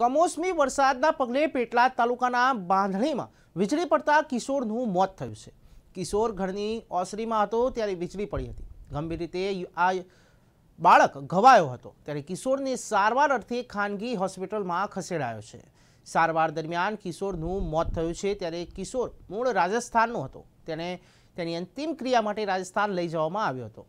કમોસમી વરસાદના પગલે પેટલાદ તાલુકાના બાંધણીમાં વીજળી પડતા કિશોરનું મોત થયું છે કિશોર ઘરની ઓસરીમાં હતો ત્યારે વીજળી પડી હતી ગંભીર રીતે આ બાળક ઘવાયો હતો ત્યારે કિશોરને સારવાર અર્થે ખાનગી હોસ્પિટલમાં ખસેડાયો છે સારવાર દરમિયાન કિશોરનું મોત થયું છે ત્યારે કિશોર મૂળ રાજસ્થાનનો હતો તેને તેની અંતિમ ક્રિયા માટે રાજસ્થાન લઈ જવામાં આવ્યો હતો